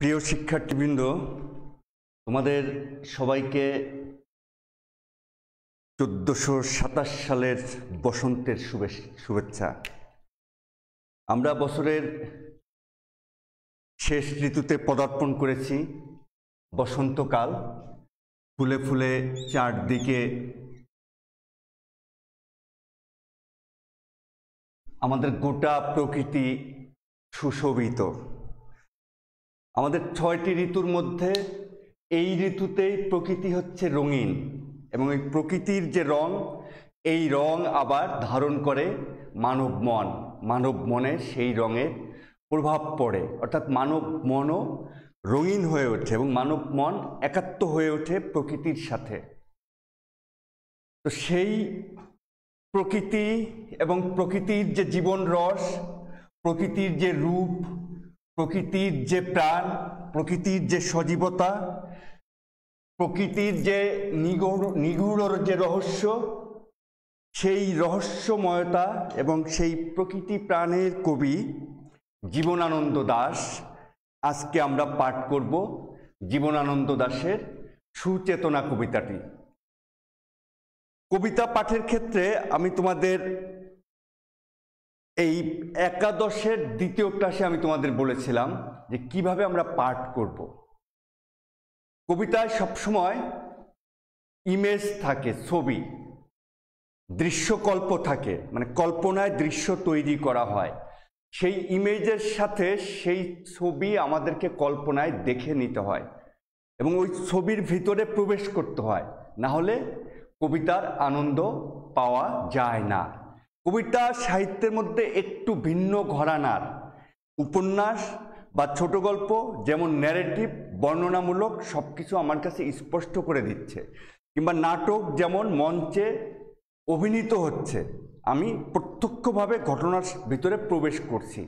প্রিয় শিক্ষার্থীবৃন্দ তোমাদের সবাইকে চোদ্দশো সাতাশ সালের বসন্তের শুভে শুভেচ্ছা আমরা বছরের শেষ ঋতুতে পদার্পণ করেছি বসন্তকাল ফুলে ফুলে চারদিকে আমাদের গোটা প্রকৃতি সুশোভিত আমাদের ছয়টি ঋতুর মধ্যে এই ঋতুতেই প্রকৃতি হচ্ছে রঙিন এবং এই প্রকৃতির যে রং এই রং আবার ধারণ করে মানব মন মানব মনে সেই রঙের প্রভাব পড়ে অর্থাৎ মানব মনও রঙিন হয়ে ওঠে এবং মানব মন একাত্ম হয়ে ওঠে প্রকৃতির সাথে তো সেই প্রকৃতি এবং প্রকৃতির যে জীবন রস প্রকৃতির যে রূপ প্রকৃতির যে প্রাণ প্রকৃতির যে সজীবতা প্রকৃতির যে নিগুড় যে রহস্য সেই রহস্যময়তা এবং সেই প্রকৃতি প্রাণের কবি জীবনানন্দ দাস আজকে আমরা পাঠ করব জীবনানন্দ দাসের সুচেতনা কবিতাটি কবিতা পাঠের ক্ষেত্রে আমি তোমাদের এই একাদশের দ্বিতীয় ক্লাসে আমি তোমাদের বলেছিলাম যে কিভাবে আমরা পাঠ করব কবিতায় সবসময় ইমেজ থাকে ছবি দৃশ্যকল্প থাকে মানে কল্পনায় দৃশ্য তৈরি করা হয় সেই ইমেজের সাথে সেই ছবি আমাদেরকে কল্পনায় দেখে নিতে হয় এবং ওই ছবির ভিতরে প্রবেশ করতে হয় না হলে কবিতার আনন্দ পাওয়া যায় না কবিতা সাহিত্যের মধ্যে একটু ভিন্ন ঘরানার উপন্যাস বা ছোট গল্প যেমন ন্যারেটিভ বর্ণনামূলক সব কিছু আমার কাছে স্পষ্ট করে দিচ্ছে কিংবা নাটক যেমন মঞ্চে অভিনীত হচ্ছে আমি প্রত্যক্ষভাবে ঘটনার ভিতরে প্রবেশ করছি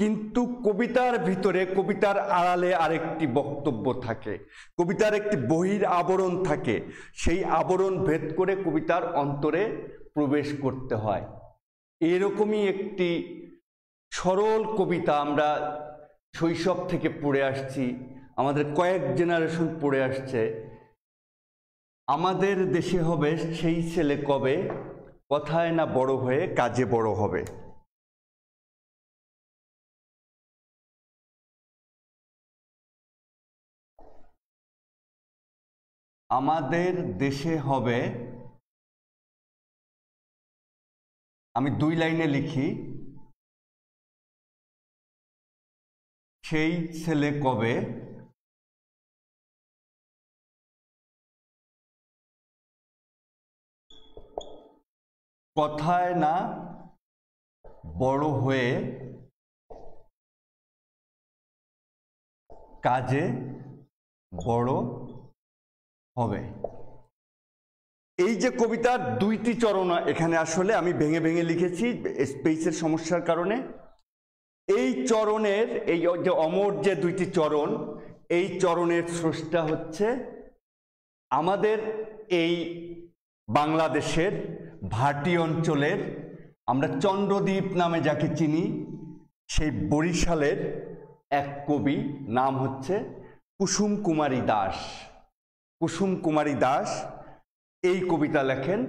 কিন্তু কবিতার ভিতরে কবিতার আড়ালে আরেকটি বক্তব্য থাকে কবিতার একটি বহির আবরণ থাকে সেই আবরণ ভেদ করে কবিতার অন্তরে প্রবেশ করতে হয় এরকমই একটি সরল কবিতা আমরা শৈশব থেকে পড়ে আসছি আমাদের কয়েক জেনারেশন পড়ে আসছে আমাদের দেশে হবে সেই ছেলে কবে কথায় না বড় হয়ে কাজে বড় হবে আমাদের দেশে হবে আমি দুই লাইনে লিখি সেই ছেলে কবে কথায় না বড় হয়ে কাজে বড় হবে এই যে কবিতার দুইটি চরণ এখানে আসলে আমি ভেঙে ভেঙে লিখেছি স্পেসের সমস্যার কারণে এই চরণের এই যে অমর যে দুইটি চরণ এই চরণের স্রষ্টা হচ্ছে আমাদের এই বাংলাদেশের ভাটি অঞ্চলের আমরা চন্দ্রদ্বীপ নামে যাকে চিনি সেই বরিশালের এক কবি নাম হচ্ছে কুসুম কুমারী দাস কুসুম কুমারী দাস এই কবিতা লেখেন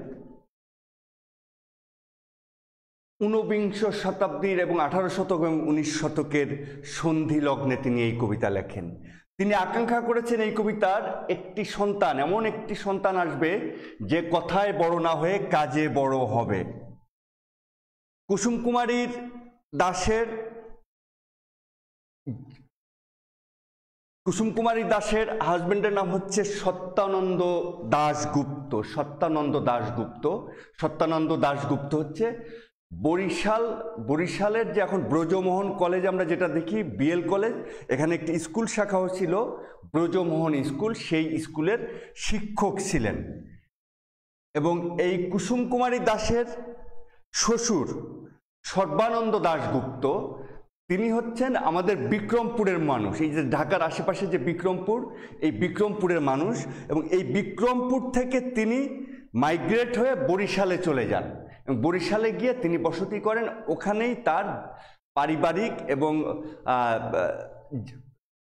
ঊনবিংশ শতাব্দীর এবং আঠারো শতক এবং উনিশ শতকের সন্ধি লগ্নে তিনি এই কবিতা লেখেন তিনি আকাঙ্ক্ষা করেছেন এই কবিতার একটি সন্তান এমন একটি সন্তান আসবে যে কথায় বড় না হয়ে কাজে বড় হবে কুসুম কুমারীর দাসের কুসুম কুমারী দাসের হাজব্যান্ডের নাম হচ্ছে সত্যানন্দ দাশগুপ্ত সত্যানন্দ দাশগুপ্ত সত্যানন্দ দাশগুপ্ত হচ্ছে বরিশাল বরিশালের যে এখন ব্রজমোহন কলেজ আমরা যেটা দেখি বিএল কলেজ এখানে একটি স্কুল শাখাও ছিল ব্রজমোহন স্কুল সেই স্কুলের শিক্ষক ছিলেন এবং এই কুসুম কুমারী দাসের শ্বশুর সর্বানন্দ দাশগুপ্ত তিনি হচ্ছেন আমাদের বিক্রমপুরের মানুষ এই যে ঢাকার আশেপাশে যে বিক্রমপুর এই বিক্রমপুরের মানুষ এবং এই বিক্রমপুর থেকে তিনি মাইগ্রেট হয়ে বরিশালে চলে যান বরিশালে গিয়ে তিনি বসতি করেন ওখানেই তার পারিবারিক এবং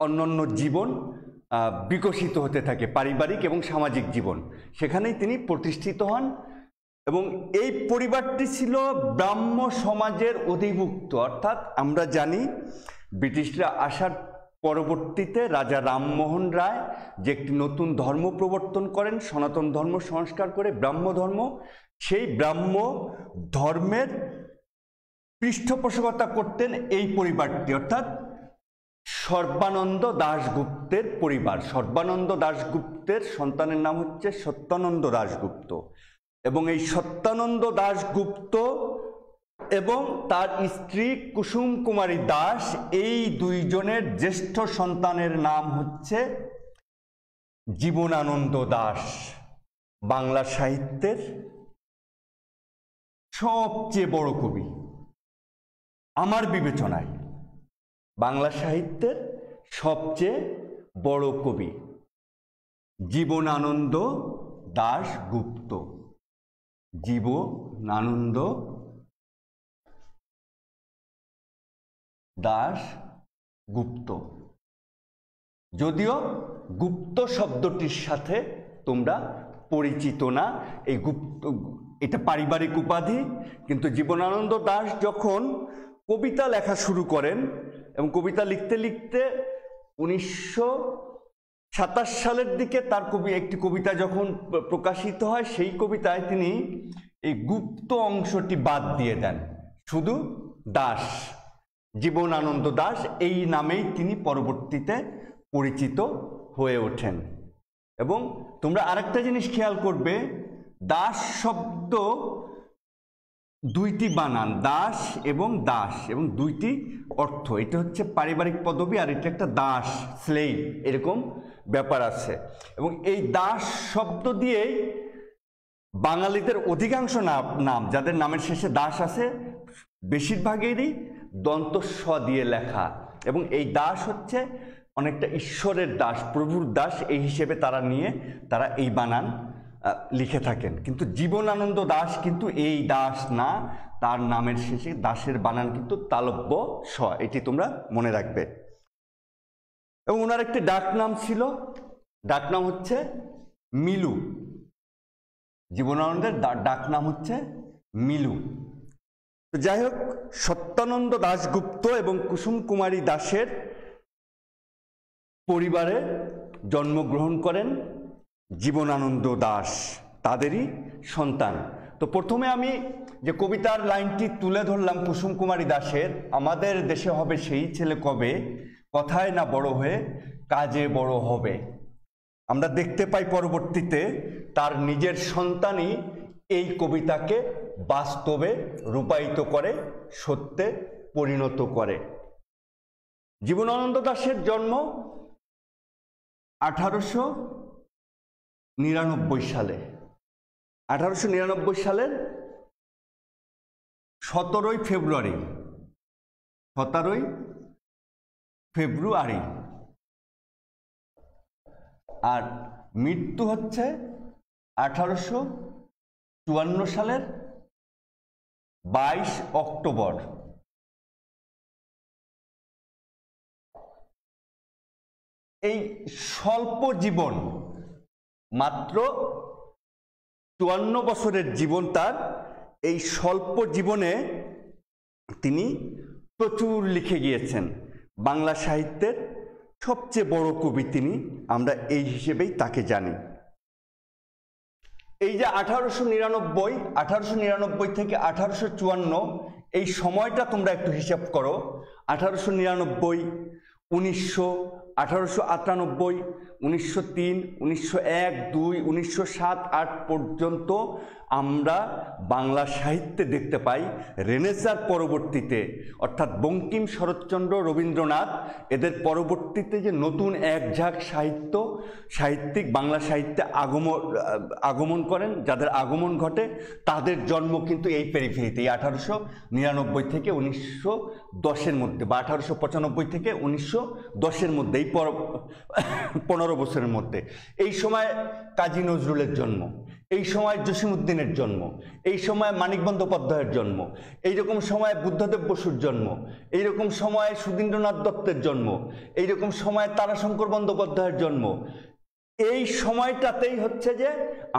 অন্যান্য জীবন বিকশিত হতে থাকে পারিবারিক এবং সামাজিক জীবন সেখানেই তিনি প্রতিষ্ঠিত হন এবং এই পরিবারটি ছিল ব্রাহ্ম সমাজের অধিভুক্ত অর্থাৎ আমরা জানি ব্রিটিশরা আসার পরবর্তীতে রাজা রামমোহন রায় যে একটি নতুন ধর্ম প্রবর্তন করেন সনাতন ধর্ম সংস্কার করে ব্রাহ্ম ধর্ম সেই ব্রাহ্ম ধর্মের পৃষ্ঠপোষকতা করতেন এই পরিবারটি অর্থাৎ সর্বানন্দ দাশগুপ্তের পরিবার সর্বানন্দ দাশগুপ্তের সন্তানের নাম হচ্ছে সত্যানন্দ দাশগুপ্ত এবং এই সত্যানন্দ দাশগুপ্ত এবং তার স্ত্রী কুসুম কুমারী দাস এই দুইজনের জ্যেষ্ঠ সন্তানের নাম হচ্ছে জীবনানন্দ দাস বাংলা সাহিত্যের সবচেয়ে বড় কবি আমার বিবেচনায় বাংলা সাহিত্যের সবচেয়ে বড় কবি জীবনানন্দ দাশগুপ্ত জীব নানন্দ দাস গুপ্ত যদিও গুপ্ত শব্দটির সাথে তোমরা পরিচিত না এই গুপ্ত এটা পারিবারিক উপাধি কিন্তু জীবনানন্দ দাস যখন কবিতা লেখা শুরু করেন এবং কবিতা লিখতে লিখতে উনিশশো সাতাশ সালের দিকে তার কবি একটি কবিতা যখন প্রকাশিত হয় সেই কবিতায় তিনি এই গুপ্ত অংশটি বাদ দিয়ে দেন শুধু দাস জীবন আনন্দ দাস এই নামেই তিনি পরবর্তীতে পরিচিত হয়ে ওঠেন এবং তোমরা আরেকটা জিনিস খেয়াল করবে দাস শব্দ দুইটি বানান দাস এবং দাস এবং দুইটি অর্থ এটা হচ্ছে পারিবারিক পদবি আর এটা একটা দাস স্লেই এরকম ব্যাপার আছে এবং এই দাস শব্দ দিয়েই বাঙালিদের অধিকাংশ নাম যাদের নামের শেষে দাস আছে বেশিরভাগেরই দন্ত স দিয়ে লেখা এবং এই দাস হচ্ছে অনেকটা ঈশ্বরের দাস প্রভুর দাস এই হিসেবে তারা নিয়ে তারা এই বানান লিখে থাকেন কিন্তু জীবনানন্দ দাস কিন্তু এই দাস না তার নামের শেষে দাসের বানান কিন্তু তালব্য স এটি তোমরা মনে রাখবে এবং ওনার একটি ডাকনাম ছিল ডাকনাম হচ্ছে মিলু জীবনানন্দের ডাকনাম হচ্ছে মিলু তো যাই হোক সত্যানন্দ দাশগুপ্ত এবং কুসুম কুমারী দাসের পরিবারে জন্মগ্রহণ করেন জীবনানন্দ দাস তাদেরই সন্তান তো প্রথমে আমি যে কবিতার লাইনটি তুলে ধরলাম কুসুম কুমারী দাসের আমাদের দেশে হবে সেই ছেলে কবে কথায় না বড় হয়ে কাজে বড় হবে আমরা দেখতে পাই পরবর্তীতে তার নিজের সন্তানই এই কবিতাকে বাস্তবে রূপায়িত করে সত্যে পরিণত করে জীবনানন্দ দাসের জন্ম আঠারোশো নিরানব্বই সালে আঠারোশো নিরানব্বই সালের সতেরোই ফেব্রুয়ারি সতেরোই ফেব্রুয়ারি আর মৃত্যু হচ্ছে আঠারোশো চুয়ান্ন সালের বাইশ অক্টোবর এই স্বল্প জীবন মাত্র চুয়ান্ন বছরের জীবন তার এই স্বল্প জীবনে তিনি প্রচুর লিখে গিয়েছেন বাংলা সাহিত্যের সবচেয়ে বড় কবি তিনি আমরা এই হিসেবেই তাকে জানি এই যে আঠারোশো নিরানব্বই আঠারোশো নিরানব্বই থেকে আঠারোশো চুয়ান্ন এই সময়টা তোমরা একটু হিসাব করো আঠারোশো নিরানব্বই উনিশশো আঠারোশো আটানব্বই উনিশশো তিন উনিশশো এক দুই উনিশশো সাত আট পর্যন্ত আমরা বাংলা সাহিত্যে দেখতে পাই রেনেসার পরবর্তীতে অর্থাৎ বঙ্কিম শরৎচন্দ্র রবীন্দ্রনাথ এদের পরবর্তীতে যে নতুন এক ঝাঁক সাহিত্য সাহিত্যিক বাংলা সাহিত্যে আগমন আগমন করেন যাদের আগমন ঘটে তাদের জন্ম কিন্তু এই পেরিফেরিতে এই আঠারোশো নিরানব্বই থেকে উনিশশো দশের মধ্যে বা আঠারোশো পঁচানব্বই থেকে উনিশশো দশের মধ্যে এই পনেরো বছরের মধ্যে এই সময় কাজী নজরুলের জন্ম এই সময় জসিমুদ্দিনের জন্ম এই সময় মানিক বন্দ্যোপাধ্যায়ের জন্ম এইরকম সময় বুদ্ধদেব বসুর জন্ম এইরকম সময় সুধীন্দ্রনাথ দত্তের জন্ম এইরকম সময় তারাশঙ্কর বন্দ্যোপাধ্যায়ের জন্ম এই সময়টাতেই হচ্ছে যে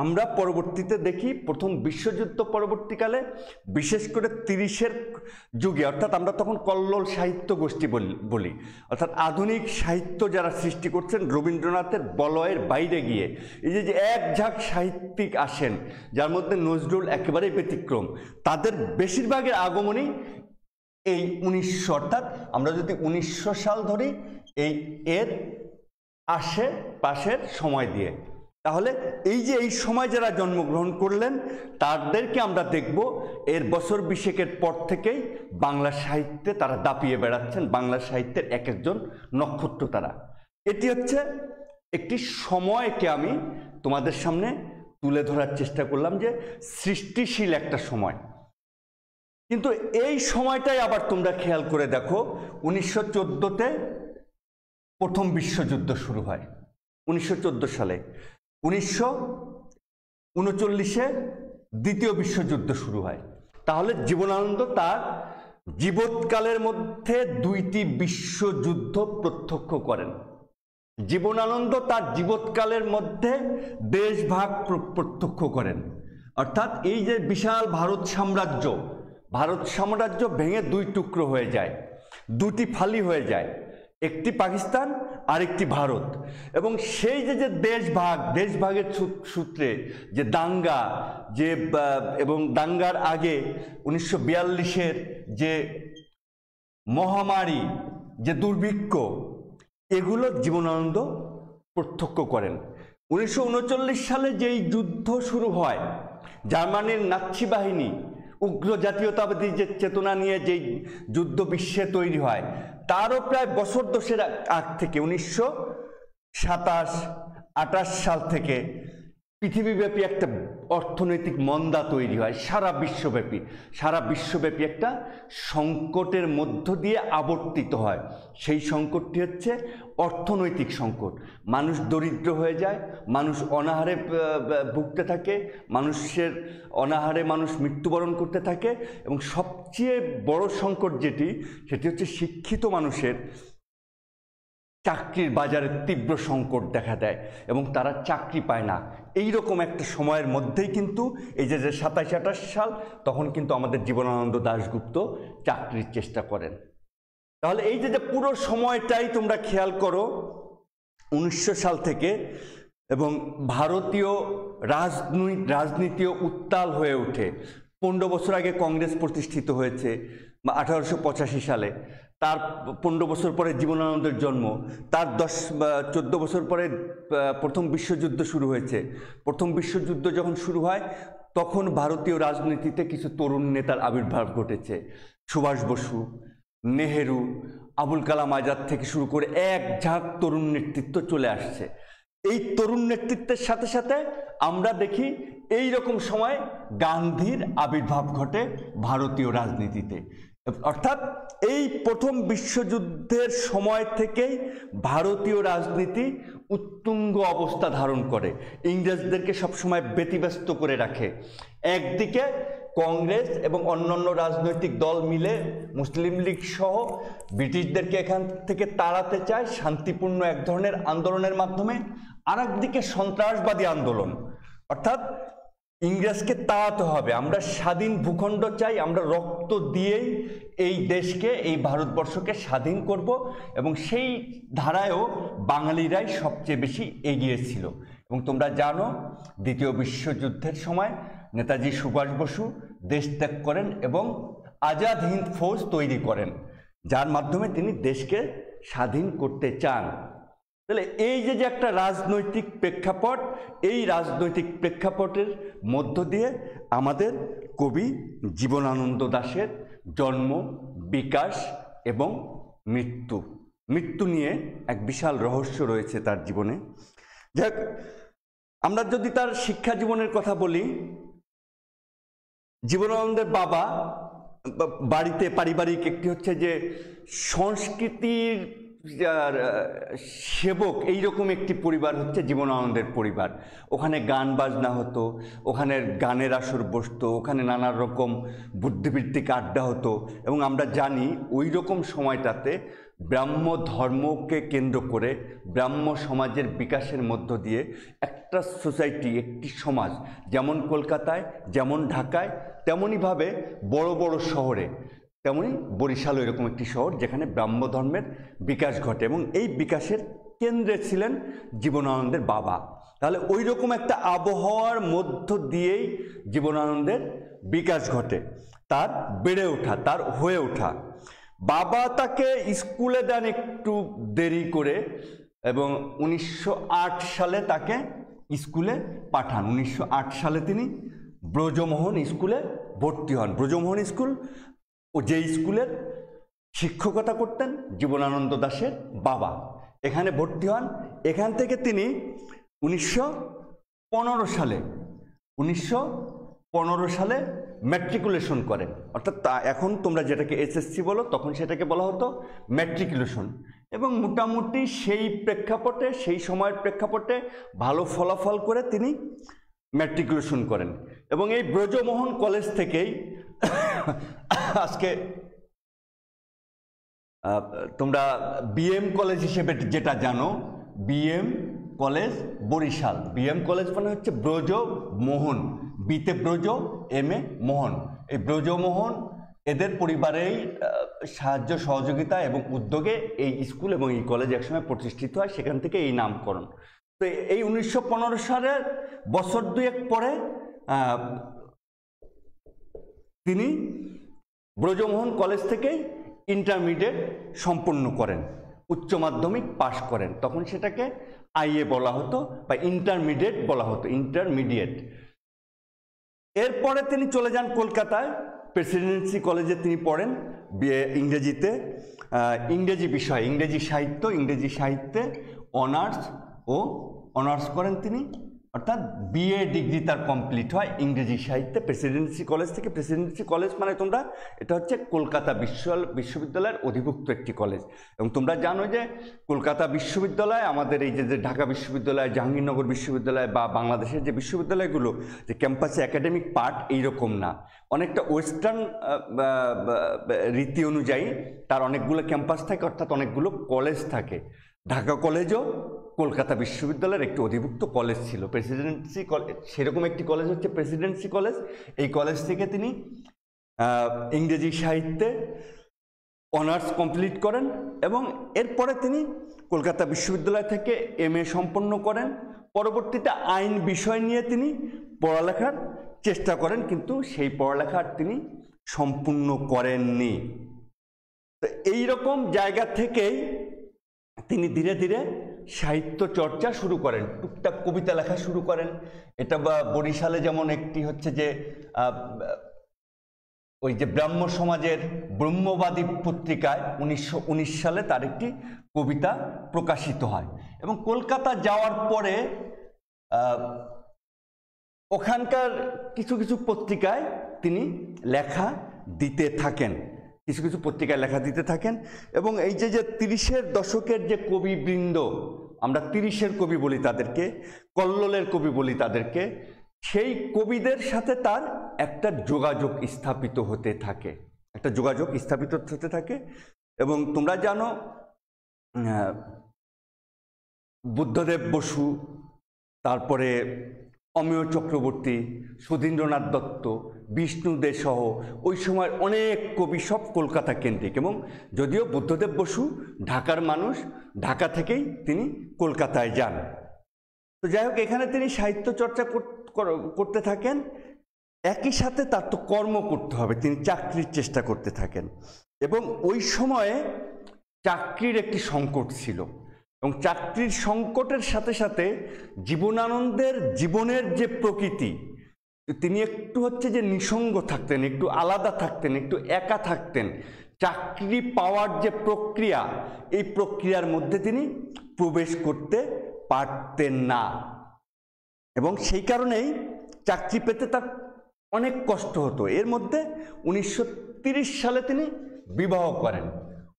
আমরা পরবর্তীতে দেখি প্রথম বিশ্বযুদ্ধ পরবর্তীকালে বিশেষ করে তিরিশের যুগে অর্থাৎ আমরা তখন কল্লোল সাহিত্য গোষ্ঠী বলি অর্থাৎ আধুনিক সাহিত্য যারা সৃষ্টি করছেন রবীন্দ্রনাথের বলয়ের বাইরে গিয়ে এই যে যে এক ঝাঁক সাহিত্যিক আসেন যার মধ্যে নজরুল একেবারেই ব্যতিক্রম তাদের বেশিরভাগের আগমনই এই উনিশশো অর্থাৎ আমরা যদি উনিশশো সাল ধরি এই এর আসে পাশের সময় দিয়ে তাহলে এই যে এই সময় যারা জন্মগ্রহণ করলেন তাদেরকে আমরা দেখব এর বছর বিশেকের পর থেকেই বাংলা সাহিত্যে তারা দাপিয়ে বেড়াচ্ছেন বাংলা সাহিত্যের এক একজন নক্ষত্র তারা এটি হচ্ছে একটি সময়কে আমি তোমাদের সামনে তুলে ধরার চেষ্টা করলাম যে সৃষ্টিশীল একটা সময় কিন্তু এই সময়টাই আবার তোমরা খেয়াল করে দেখো উনিশশো চোদ্দোতে প্রথম বিশ্বযুদ্ধ শুরু হয় উনিশশো সালে উনিশশো উনচল্লিশে দ্বিতীয় বিশ্বযুদ্ধ শুরু হয় তাহলে জীবনানন্দ তার জীবৎকালের মধ্যে দুইটি বিশ্বযুদ্ধ প্রত্যক্ষ করেন জীবনানন্দ তার জীবৎকালের মধ্যে দেশভাগ প্রত্যক্ষ করেন অর্থাৎ এই যে বিশাল ভারত সাম্রাজ্য ভারত সাম্রাজ্য ভেঙে দুই টুকরো হয়ে যায় দুটি ফালি হয়ে যায় একটি পাকিস্তান আরেকটি ভারত এবং সেই যে যে দেশভাগ দেশভাগের সূত্রে যে দাঙ্গা যে এবং দাঙ্গার আগে উনিশশো বিয়াল্লিশের যে মহামারী যে দুর্ভিক্ষ এগুলো জীবনানন্দ প্রত্যক্ষ করেন উনিশশো সালে যেই যুদ্ধ শুরু হয় জার্মানির নাচ্ছি বাহিনী উগ্র জাতীয়তাবাদী যে চেতনা নিয়ে যেই যুদ্ধ বিশ্বে তৈরি হয় তারও প্রায় বছর দশের আগ থেকে উনিশশো সাতাশ আটাশ সাল থেকে পৃথিবীব্যাপী একটা অর্থনৈতিক মন্দা তৈরি হয় সারা বিশ্বব্যাপী সারা বিশ্বব্যাপী একটা সংকটের মধ্য দিয়ে আবর্তিত হয় সেই সংকটটি হচ্ছে অর্থনৈতিক সংকট মানুষ দরিদ্র হয়ে যায় মানুষ অনাহারে ভুগতে থাকে মানুষের অনাহারে মানুষ মৃত্যুবরণ করতে থাকে এবং সবচেয়ে বড় সংকট যেটি সেটি হচ্ছে শিক্ষিত মানুষের চাকরির বাজারে তীব্র সংকট দেখা দেয় এবং তারা চাকরি পায় না এই রকম একটা সময়ের মধ্যেই কিন্তু এই যে যে সাতাশ আঠাশ সাল তখন কিন্তু আমাদের জীবনানন্দ দাশগুপ্ত চাকরির চেষ্টা করেন তাহলে এই যে যে পুরো সময়টাই তোমরা খেয়াল করো উনিশশো সাল থেকে এবং ভারতীয় রাজনীতি রাজনীতিও উত্তাল হয়ে ওঠে পনেরো বছর আগে কংগ্রেস প্রতিষ্ঠিত হয়েছে বা আঠারোশো পঁচাশি সালে তার পনেরো বছর পরে জীবনানন্দের জন্ম তার দশ চোদ্দ বছর পরে প্রথম বিশ্বযুদ্ধ শুরু হয়েছে প্রথম বিশ্বযুদ্ধ যখন শুরু হয় তখন ভারতীয় রাজনীতিতে কিছু তরুণ নেতার আবির্ভাব ঘটেছে সুভাষ বসু নেহেরু আবুল কালাম আজাদ থেকে শুরু করে এক ঝাঁক তরুণ নেতৃত্ব চলে আসছে এই তরুণ নেতৃত্বের সাথে সাথে আমরা দেখি এই রকম সময় গান্ধীর আবির্ভাব ঘটে ভারতীয় রাজনীতিতে অর্থাৎ এই প্রথম বিশ্বযুদ্ধের সময় থেকেই ভারতীয় রাজনীতি উত্তুঙ্গ অবস্থা ধারণ করে ইংরেজদেরকে সবসময় ব্যতিব্যস্ত করে রাখে একদিকে কংগ্রেস এবং অন্যান্য রাজনৈতিক দল মিলে মুসলিম লীগ সহ ব্রিটিশদেরকে এখান থেকে তাড়াতে চায় শান্তিপূর্ণ এক ধরনের আন্দোলনের মাধ্যমে আর একদিকে সন্ত্রাসবাদী আন্দোলন অর্থাৎ ইংরেজকে তাড়াতে হবে আমরা স্বাধীন ভূখণ্ড চাই আমরা রক্ত দিয়েই এই দেশকে এই ভারতবর্ষকে স্বাধীন করব এবং সেই ধারায়ও বাঙালিরাই সবচেয়ে বেশি এগিয়েছিল এবং তোমরা জানো দ্বিতীয় বিশ্বযুদ্ধের সময় নেতাজি সুভাষ বসু দেশ ত্যাগ করেন এবং আজাদ হিন্দ ফৌজ তৈরি করেন যার মাধ্যমে তিনি দেশকে স্বাধীন করতে চান তাহলে এই যে যে একটা রাজনৈতিক প্রেক্ষাপট এই রাজনৈতিক প্রেক্ষাপটের মধ্য দিয়ে আমাদের কবি জীবনানন্দ দাশের জন্ম বিকাশ এবং মৃত্যু মৃত্যু নিয়ে এক বিশাল রহস্য রয়েছে তার জীবনে যাক আমরা যদি তার শিক্ষা জীবনের কথা বলি জীবনানন্দের বাবা বাড়িতে পারিবারিক একটি হচ্ছে যে সংস্কৃতির সেবক এইরকম একটি পরিবার হচ্ছে জীবনানন্দের পরিবার ওখানে গান বাজনা হতো ওখানের গানের আসর বসত ওখানে নানা রকম বুদ্ধিবৃত্তিক আড্ডা হতো এবং আমরা জানি ওই রকম সময়টাতে ব্রাহ্ম ধর্মকে কেন্দ্র করে ব্রাহ্ম সমাজের বিকাশের মধ্য দিয়ে একটা সোসাইটি একটি সমাজ যেমন কলকাতায় যেমন ঢাকায় তেমনইভাবে বড় বড় শহরে তেমনি বরিশাল এরকম একটি শহর যেখানে ব্রাহ্মধর্মের বিকাশ ঘটে এবং এই বিকাশের কেন্দ্রে ছিলেন জীবনানন্দের বাবা তাহলে ওই রকম একটা আবহাওয়ার মধ্য দিয়েই জীবনানন্দের বিকাশ ঘটে তার বেড়ে ওঠা তার হয়ে ওঠা বাবা তাকে স্কুলে দেন একটু দেরি করে এবং উনিশশো সালে তাকে স্কুলে পাঠান উনিশশো সালে তিনি ব্রজমোহন স্কুলে ভর্তি হন ব্রজমোহন স্কুল ও যে স্কুলের শিক্ষকতা করতেন জীবনানন্দ দাসের বাবা এখানে ভর্তি হন এখান থেকে তিনি উনিশশো সালে উনিশশো সালে ম্যাট্রিকুলেশন করেন অর্থাৎ তা এখন তোমরা যেটাকে এসএসসি বলো তখন সেটাকে বলা হতো ম্যাট্রিকুলেশন এবং মোটামুটি সেই প্রেক্ষাপটে সেই সময়ের প্রেক্ষাপটে ভালো ফলাফল করে তিনি ম্যাট্রিকুলেশন করেন এবং এই ব্রজমোহন কলেজ থেকেই আজকে তোমরা বিএম কলেজ হিসেবে যেটা জানো BM college Barishal BM college মানে হচ্ছে ব্রজ মোহন বিতে ব্রজ এম এ মোহন এই ব্রজমোহন এদের পরিবারেই সাহায্য সহযোগিতা এবং উদ্যোগে এই স্কুল এবং এই কলেজ একসময় প্রতিষ্ঠিত হয় সেখান থেকে এই নামকরণ তো এই উনিশশো সালের বছর দুয়েক পরে তিনি ব্রজমোহন কলেজ থেকে ইন্টারমিডিয়েট সম্পন্ন করেন উচ্চ মাধ্যমিক পাশ করেন তখন সেটাকে আইএ বলা হতো বা ইন্টারমিডিয়েট বলা হতো ইন্টারমিডিয়েট এরপরে তিনি চলে যান কলকাতায় প্রেসিডেন্সি কলেজে তিনি পড়েন বিয়ে ইংরেজিতে ইংরেজি বিষয় ইংরেজি সাহিত্য ইংরেজি সাহিত্যে অনার্স ও অনার্স করেন তিনি অর্থাৎ বিএ ডিগ্রি তার কমপ্লিট হয় ইংরেজি সাহিত্যে প্রেসিডেন্সি কলেজ থেকে প্রেসিডেন্সি কলেজ মানে তোমরা এটা হচ্ছে কলকাতা বিশ্ব বিশ্ববিদ্যালয়ের অধিভুক্ত একটি কলেজ এবং তোমরা জানো যে কলকাতা বিশ্ববিদ্যালয় আমাদের এই যে ঢাকা বিশ্ববিদ্যালয় জাহাঙ্গীরনগর বিশ্ববিদ্যালয় বা বাংলাদেশের যে বিশ্ববিদ্যালয়গুলো যে ক্যাম্পাসে একাডেমিক পার্ট এইরকম না অনেকটা ওয়েস্টার্ন রীতি অনুযায়ী তার অনেকগুলো ক্যাম্পাস থাকে অর্থাৎ অনেকগুলো কলেজ থাকে ঢাকা কলেজও কলকাতা বিশ্ববিদ্যালয়ের একটি অধিভুক্ত কলেজ ছিল প্রেসিডেন্সি কলেজ সেরকম একটি কলেজ হচ্ছে প্রেসিডেন্সি কলেজ এই কলেজ থেকে তিনি ইংরেজি সাহিত্যে অনার্স কমপ্লিট করেন এবং এরপরে তিনি কলকাতা বিশ্ববিদ্যালয় থেকে এম এ সম্পন্ন করেন পরবর্তীতে আইন বিষয় নিয়ে তিনি পড়ালেখার চেষ্টা করেন কিন্তু সেই পড়ালেখার তিনি সম্পূর্ণ করেননি তো এইরকম জায়গা থেকেই তিনি ধীরে ধীরে সাহিত্য চর্চা শুরু করেন টুকটাক কবিতা লেখা শুরু করেন এটা বা বরিশালে যেমন একটি হচ্ছে যে ওই যে ব্রাহ্ম সমাজের ব্রহ্মবাদী পত্রিকায় উনিশশো সালে তার একটি কবিতা প্রকাশিত হয় এবং কলকাতা যাওয়ার পরে ওখানকার কিছু কিছু পত্রিকায় তিনি লেখা দিতে থাকেন কিছু কিছু পত্রিকায় লেখা দিতে থাকেন এবং এই যে যে তিরিশের দশকের যে কবিবৃন্দ আমরা তিরিশের কবি বলি তাদেরকে কল্লোলের কবি বলি তাদেরকে সেই কবিদের সাথে তার একটা যোগাযোগ স্থাপিত হতে থাকে একটা যোগাযোগ স্থাপিত হতে থাকে এবং তোমরা জানো বুদ্ধদেব বসু তারপরে অমিয় চক্রবর্তী সুধীন্দ্রনাথ দত্ত বিষ্ণুদে সহ ওই সময়ের অনেক কবি সব কলকাতা কেন্দ্রিক এবং যদিও বুদ্ধদেব বসু ঢাকার মানুষ ঢাকা থেকেই তিনি কলকাতায় যান তো যাই হোক এখানে তিনি সাহিত্য চর্চা করতে থাকেন একই সাথে তার তো কর্ম করতে হবে তিনি চাকরির চেষ্টা করতে থাকেন এবং ওই সময়ে চাকরির একটি সংকট ছিল এবং চাকরির সংকটের সাথে সাথে জীবনানন্দের জীবনের যে প্রকৃতি তিনি একটু হচ্ছে যে নিসঙ্গ থাকতেন একটু আলাদা থাকতেন একটু একা থাকতেন চাকরি পাওয়ার যে প্রক্রিয়া এই প্রক্রিয়ার মধ্যে তিনি প্রবেশ করতে পারতেন না এবং সেই কারণেই চাকরি পেতে তার অনেক কষ্ট হতো এর মধ্যে উনিশশো সালে তিনি বিবাহ করেন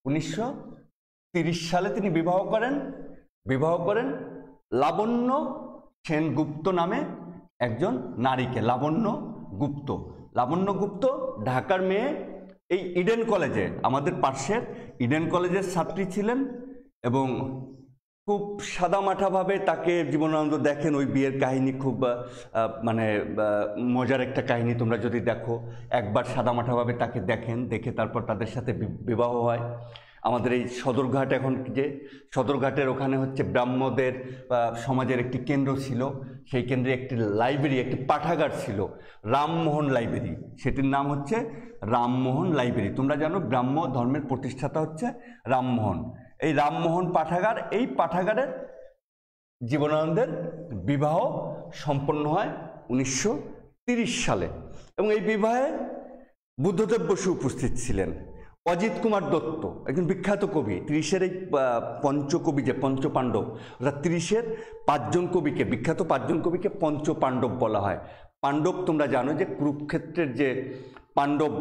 উনিশশো সালে তিনি বিবাহ করেন বিবাহ করেন লাবণ্য সেনগুপ্ত নামে একজন নারীকে লাবণ্য গুপ্ত লাবণ্য গুপ্ত ঢাকার মেয়ে এই ইডেন কলেজে আমাদের পার্শ্বের ইডেন কলেজের ছাত্রী ছিলেন এবং খুব সাদামাঠাভাবে তাকে জীবনানন্দ দেখেন ওই বিয়ের কাহিনী খুব মানে মজার একটা কাহিনী তোমরা যদি দেখো একবার সাদামাঠাভাবে তাকে দেখেন দেখে তারপর তাদের সাথে বিবাহ হয় আমাদের এই সদরঘাট এখন যে সদরঘাটের ওখানে হচ্ছে ব্রাহ্মদের সমাজের একটি কেন্দ্র ছিল সেই কেন্দ্রে একটি লাইব্রেরি একটি পাঠাগার ছিল রামমোহন লাইব্রেরি সেটির নাম হচ্ছে রামমোহন লাইব্রেরি তোমরা জানো ব্রাহ্ম ধর্মের প্রতিষ্ঠাতা হচ্ছে রামমোহন এই রামমোহন পাঠাগার এই পাঠাগারের জীবনানন্দের বিবাহ সম্পন্ন হয় উনিশশো সালে এবং এই বিবাহে বুদ্ধদেব বসু উপস্থিত ছিলেন অজিত কুমার দত্ত একজন বিখ্যাত কবি ত্রিশের এই পঞ্চকবি যে পঞ্চপাণ্ডব অর্থাৎ ত্রিশের পাঁচজন কবিকে বিখ্যাত পাঁচজন কবিকে পঞ্চপাণ্ডব বলা হয় পাণ্ডব তোমরা জানো যে কুরুক্ষেত্রের যে পাণ্ডব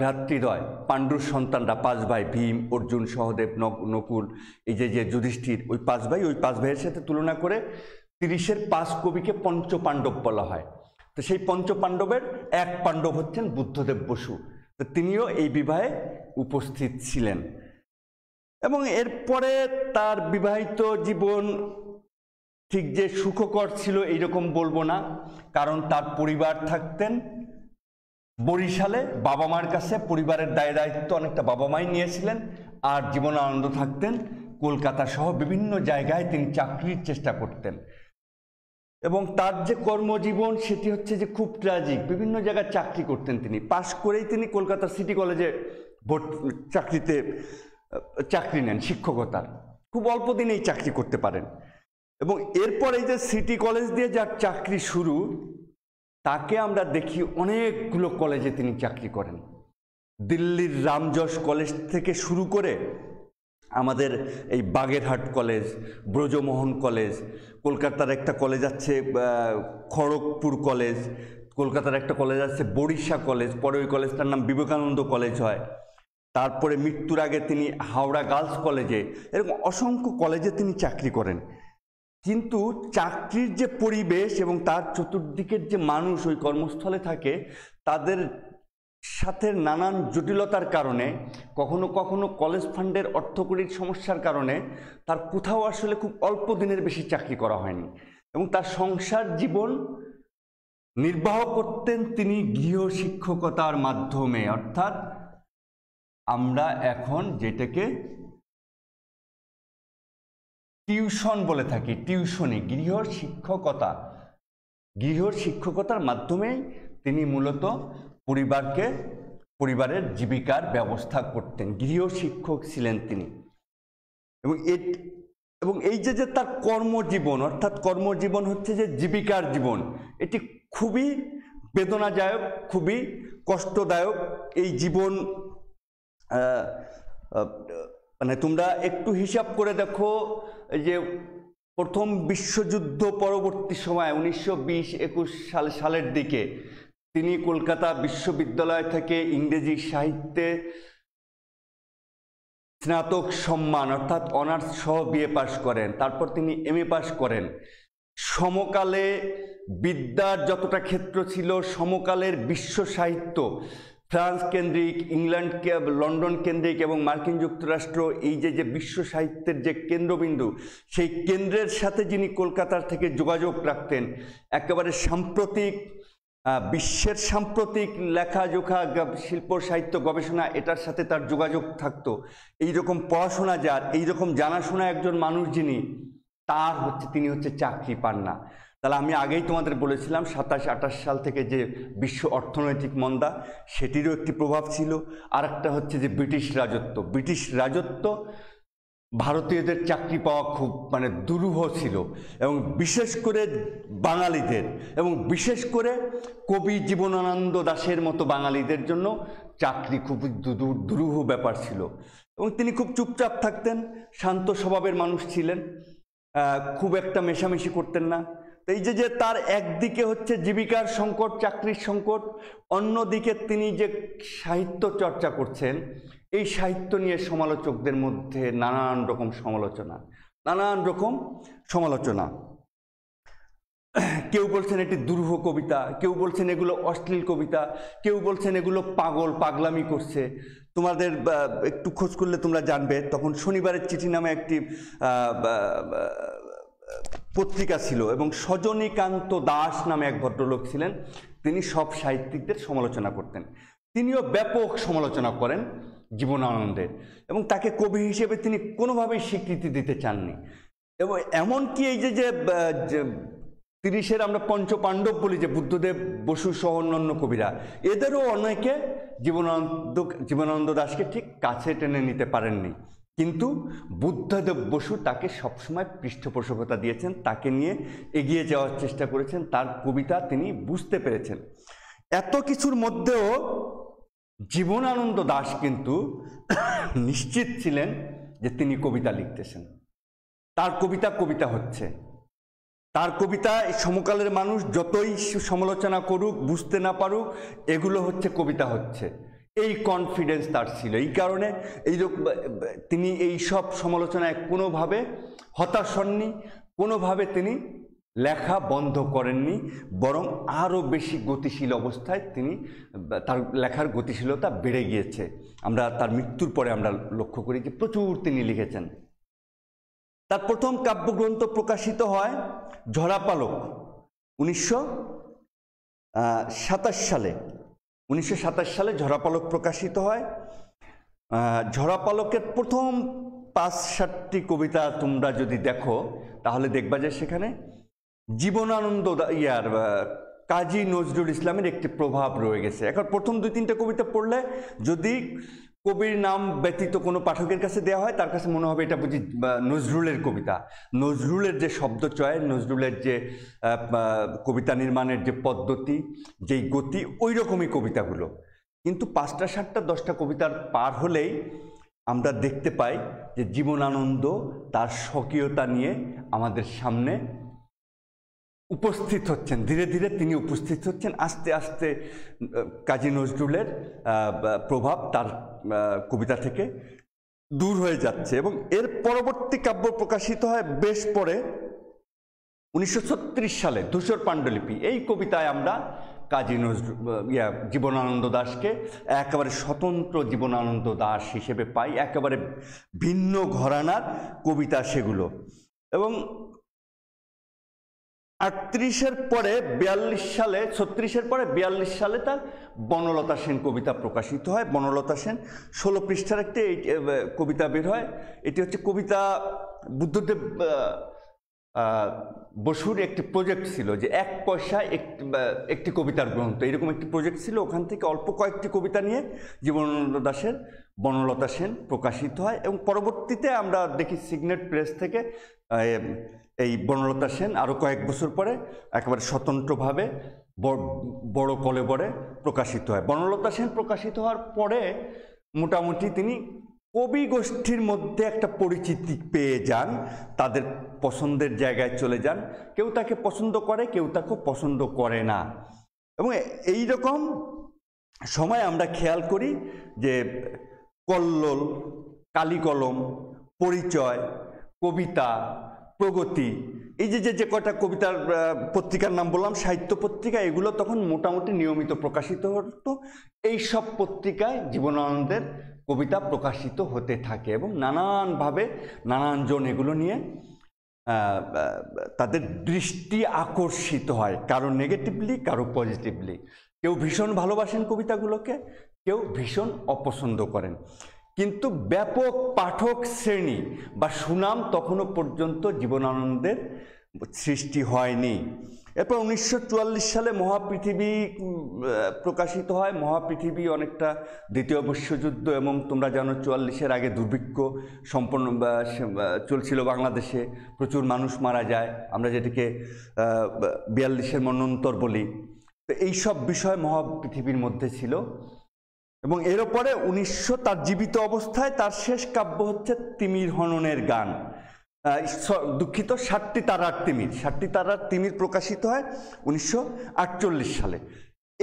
ভ্রাতৃদ্বয় পাণ্ডুর সন্তানরা পাঁচ ভাই ভীম অর্জুন সহদেব নকুল এই যে যে যুধিষ্ঠির ওই পাঁচ ভাই ওই পাঁচ ভাইয়ের সাথে তুলনা করে তিরিশের পাঁচ কবিকে পঞ্চপাণ্ডব বলা হয় তো সেই পঞ্চপাণ্ডবের এক পাণ্ডব হচ্ছেন বুদ্ধদেব বসু তো তিনিও এই বিবাহে উপস্থিত ছিলেন এবং এরপরে তার বিবাহিত জীবন ঠিক যে সুখকর ছিল এইরকম বলবো না কারণ তার পরিবার থাকতেন বরিশালে বাবা মার কাছে পরিবারের দায় দায়িত্ব অনেকটা বাবা মাই নিয়েছিলেন আর জীবন আনন্দ থাকতেন কলকাতা সহ বিভিন্ন জায়গায় তিনি চাকরির চেষ্টা করতেন এবং তার যে কর্মজীবন সেটি হচ্ছে যে খুব ট্র্যাজিক বিভিন্ন জায়গায় চাকরি করতেন তিনি পাশ করেই তিনি কলকাতা সিটি কলেজে ভর্তি চাকরিতে চাকরি নেন শিক্ষকতার খুব অল্প দিনেই চাকরি করতে পারেন এবং এরপর এই যে সিটি কলেজ দিয়ে যার চাকরি শুরু তাকে আমরা দেখি অনেকগুলো কলেজে তিনি চাকরি করেন দিল্লির রামজশ কলেজ থেকে শুরু করে আমাদের এই বাগেরহাট কলেজ ব্রজমোহন কলেজ কলকাতার একটা কলেজ আছে খড়গপুর কলেজ কলকাতার একটা কলেজ আছে বরিশা কলেজ পরে ওই কলেজটার নাম বিবেকানন্দ কলেজ হয় তারপরে মৃত্যুর আগে তিনি হাওড়া গার্লস কলেজে এরকম অসংখ্য কলেজে তিনি চাকরি করেন কিন্তু চাকরির যে পরিবেশ এবং তার চতুর্দিকের যে মানুষ ওই কর্মস্থলে থাকে তাদের সাথে নানান জটিলতার কারণে কখনো কখনো কলেজ ফান্ডের অর্থকরীর সমস্যার কারণে তার কোথাও আসলে খুব অল্প দিনের বেশি চাকরি করা হয়নি এবং তার সংসার জীবন নির্বাহ করতেন তিনি গৃহ শিক্ষকতার মাধ্যমে অর্থাৎ আমরা এখন যেটাকে টিউশন বলে থাকি টিউশনে গৃহ শিক্ষকতা গৃহ শিক্ষকতার মাধ্যমেই তিনি মূলত পরিবারকে পরিবারের জীবিকার ব্যবস্থা করতেন গৃহ শিক্ষক ছিলেন তিনি এবং এবং এই যে যে তার কর্মজীবন অর্থাৎ কর্মজীবন হচ্ছে যে জীবিকার জীবন এটি খুবই বেদনাদায়ক খুবই কষ্টদায়ক এই জীবন মানে তোমরা একটু হিসাব করে দেখো যে প্রথম বিশ্বযুদ্ধ পরবর্তী সময় উনিশশো বিশ একুশ সাল সালের দিকে তিনি কলকাতা বিশ্ববিদ্যালয় থেকে ইংরেজি সাহিত্যে স্নাতক সম্মান অর্থাৎ অনার্স সহ বিএ পাশ করেন তারপর তিনি এম এ পাশ করেন সমকালে বিদ্যার যতটা ক্ষেত্র ছিল সমকালের বিশ্ব সাহিত্য ফ্রান্স কেন্দ্রিক ইংল্যান্ড লন্ডন কেন্দ্রিক এবং মার্কিন যুক্তরাষ্ট্র এই যে যে বিশ্ব সাহিত্যের যে কেন্দ্রবিন্দু সেই কেন্দ্রের সাথে যিনি কলকাতার থেকে যোগাযোগ রাখতেন একেবারে সাম্প্রতিক বিশ্বের সাম্প্রতিক লেখাজোখা শিল্প সাহিত্য গবেষণা এটার সাথে তার যোগাযোগ থাকতো এই রকম পড়াশোনা যার এই রকম জানাশোনা একজন মানুষ যিনি তার হচ্ছে তিনি হচ্ছে চাকরি পান না তাহলে আমি আগেই তোমাদের বলেছিলাম সাতাশ আঠাশ সাল থেকে যে বিশ্ব অর্থনৈতিক মন্দা সেটিরও একটি প্রভাব ছিল আর একটা হচ্ছে যে ব্রিটিশ রাজত্ব ব্রিটিশ রাজত্ব ভারতীয়দের চাকরি পাওয়া খুব মানে দুরূহ ছিল এবং বিশেষ করে বাঙালিদের এবং বিশেষ করে কবি জীবনানন্দ দাসের মতো বাঙালিদের জন্য চাকরি খুবই দুরূহ ব্যাপার ছিল এবং তিনি খুব চুপচাপ থাকতেন শান্ত স্বভাবের মানুষ ছিলেন খুব একটা মেশামেশি করতেন না এই যে যে তার একদিকে হচ্ছে জীবিকার সংকট চাকরির সংকট অন্যদিকে তিনি যে সাহিত্য চর্চা করছেন এই সাহিত্য নিয়ে সমালোচকদের মধ্যে নানান রকম সমালোচনা নানান রকম সমালোচনা কেউ বলছেন এটি দুরূহ কবিতা কেউ বলছেন এগুলো অশ্লীল কবিতা কেউ বলছেন এগুলো পাগল পাগলামি করছে তোমাদের একটু খোঁজ করলে তোমরা জানবে তখন শনিবারের চিঠি নামে একটি পত্রিকা ছিল এবং সজনীকান্ত দাস নামে এক ভদ্রলোক ছিলেন তিনি সব সাহিত্যিকদের সমালোচনা করতেন তিনিও ব্যাপক সমালোচনা করেন জীবনানন্দের এবং তাকে কবি হিসেবে তিনি কোনোভাবেই স্বীকৃতি দিতে চাননি এবং এমনকি এই যে যে তিরিশের আমরা পঞ্চপাণ্ডব বলি যে বুদ্ধদেব বসু সহ অন্যান্য কবিরা এদেরও অনেকে জীবনানন্দ জীবনানন্দ দাসকে ঠিক কাছে টেনে নিতে পারেননি কিন্তু বুদ্ধদেব বসু তাকে সবসময় পৃষ্ঠপোষকতা দিয়েছেন তাকে নিয়ে এগিয়ে যাওয়ার চেষ্টা করেছেন তার কবিতা তিনি বুঝতে পেরেছেন এত কিছুর মধ্যেও জীবনানন্দ দাস কিন্তু নিশ্চিত ছিলেন যে তিনি কবিতা লিখতেছেন তার কবিতা কবিতা হচ্ছে তার কবিতা সমকালের মানুষ যতই সমালোচনা করুক বুঝতে না পারুক এগুলো হচ্ছে কবিতা হচ্ছে এই কনফিডেন্স তার ছিল এই কারণে এই তিনি এই সব সমালোচনায় কোনোভাবে হতাশ হননি কোনোভাবে তিনি লেখা বন্ধ করেননি বরং আরও বেশি গতিশীল অবস্থায় তিনি তার লেখার গতিশীলতা বেড়ে গিয়েছে আমরা তার মৃত্যুর পরে আমরা লক্ষ্য করি যে প্রচুর তিনি লিখেছেন তার প্রথম কাব্যগ্রন্থ প্রকাশিত হয় ঝরাপালক উনিশশো সাতাশ সালে উনিশশো সালে ঝরাপালক প্রকাশিত হয় ঝরাপালকের প্রথম পাঁচ সাতটি কবিতা তোমরা যদি দেখো তাহলে দেখবা যে সেখানে জীবনানন্দ ইয়ার কাজী নজরুল ইসলামের একটি প্রভাব রয়ে গেছে এখন প্রথম দুই তিনটা কবিতা পড়লে যদি কবির নাম ব্যতীত কোনো পাঠকের কাছে দেওয়া হয় তার কাছে মনে হবে এটা বুঝি নজরুলের কবিতা নজরুলের যে শব্দ চয় নজরুলের যে কবিতা নির্মাণের যে পদ্ধতি যেই গতি ওই রকমই কবিতাগুলো কিন্তু পাঁচটা সাতটা দশটা কবিতার পার হলেই আমরা দেখতে পাই যে জীবনানন্দ তার স্বকীয়তা নিয়ে আমাদের সামনে উপস্থিত হচ্ছেন ধীরে ধীরে তিনি উপস্থিত হচ্ছেন আস্তে আস্তে কাজী নজরুলের প্রভাব তার কবিতা থেকে দূর হয়ে যাচ্ছে এবং এর পরবর্তী কাব্য প্রকাশিত হয় বেশ পরে উনিশশো সালে ধূসর পাণ্ডুলিপি এই কবিতায় আমরা কাজী নজরুল ইয়া জীবনানন্দ দাসকে একেবারে স্বতন্ত্র জীবনানন্দ দাস হিসেবে পাই একেবারে ভিন্ন ঘরানার কবিতা সেগুলো এবং আটত্রিশের পরে বিয়াল্লিশ সালে ছত্রিশের পরে বিয়াল্লিশ সালে তার বনলতা সেন কবিতা প্রকাশিত হয় বনলতা সেন ষোলো পৃষ্ঠার একটি কবিতা বের হয় এটি হচ্ছে কবিতা বুদ্ধদেব বসুর একটি প্রজেক্ট ছিল যে এক পয়সা একটি একটি কবিতার গ্রন্থ এরকম একটি প্রজেক্ট ছিল ওখান থেকে অল্প কয়েকটি কবিতা নিয়ে জীবনানন্দ দাসের বনলতা সেন প্রকাশিত হয় এবং পরবর্তীতে আমরা দেখি সিগনেট প্রেস থেকে এই বনলতা সেন আরও কয়েক বছর পরে একেবারে স্বতন্ত্রভাবে বড় কলেবরে প্রকাশিত হয় বনলতা সেন প্রকাশিত হওয়ার পরে মোটামুটি তিনি কবি গোষ্ঠীর মধ্যে একটা পরিচিতি পেয়ে যান তাদের পছন্দের জায়গায় চলে যান কেউ তাকে পছন্দ করে কেউ তাকে পছন্দ করে না এবং এই রকম সময় আমরা খেয়াল করি যে কল্লোল কালিকলম পরিচয় কবিতা প্রগতি এই যে যে কয়টা কবিতার পত্রিকার নাম বললাম সাহিত্য পত্রিকা এগুলো তখন মোটামুটি নিয়মিত প্রকাশিত হতো এই সব পত্রিকায় জীবনানন্দের কবিতা প্রকাশিত হতে থাকে এবং নানানভাবে নানানজন এগুলো নিয়ে তাদের দৃষ্টি আকর্ষিত হয় কারো নেগেটিভলি কারো পজিটিভলি কেউ ভীষণ ভালোবাসেন কবিতাগুলোকে কেউ ভীষণ অপছন্দ করেন কিন্তু ব্যাপক পাঠক শ্রেণী বা সুনাম তখনও পর্যন্ত জীবনানন্দের সৃষ্টি হয়নি এরপর উনিশশো সালে মহাপৃথিবী প্রকাশিত হয় মহাপৃথিবী অনেকটা দ্বিতীয় বিশ্বযুদ্ধ এবং তোমরা জানো চুয়াল্লিশের আগে দুর্ভিক্ষ সম্পন্ন চলছিল বাংলাদেশে প্রচুর মানুষ মারা যায় আমরা যেটিকে বিয়াল্লিশের মন্যন্তর বলি তো এইসব বিষয় মহাপৃথিবীর মধ্যে ছিল এবং এর ওপরে উনিশশো তার জীবিত অবস্থায় তার শেষ কাব্য হচ্ছে তিমির হননের গান দুঃখিত ষাটটি তারার তিমির ষাটটি তারার তিমির প্রকাশিত হয় উনিশশো সালে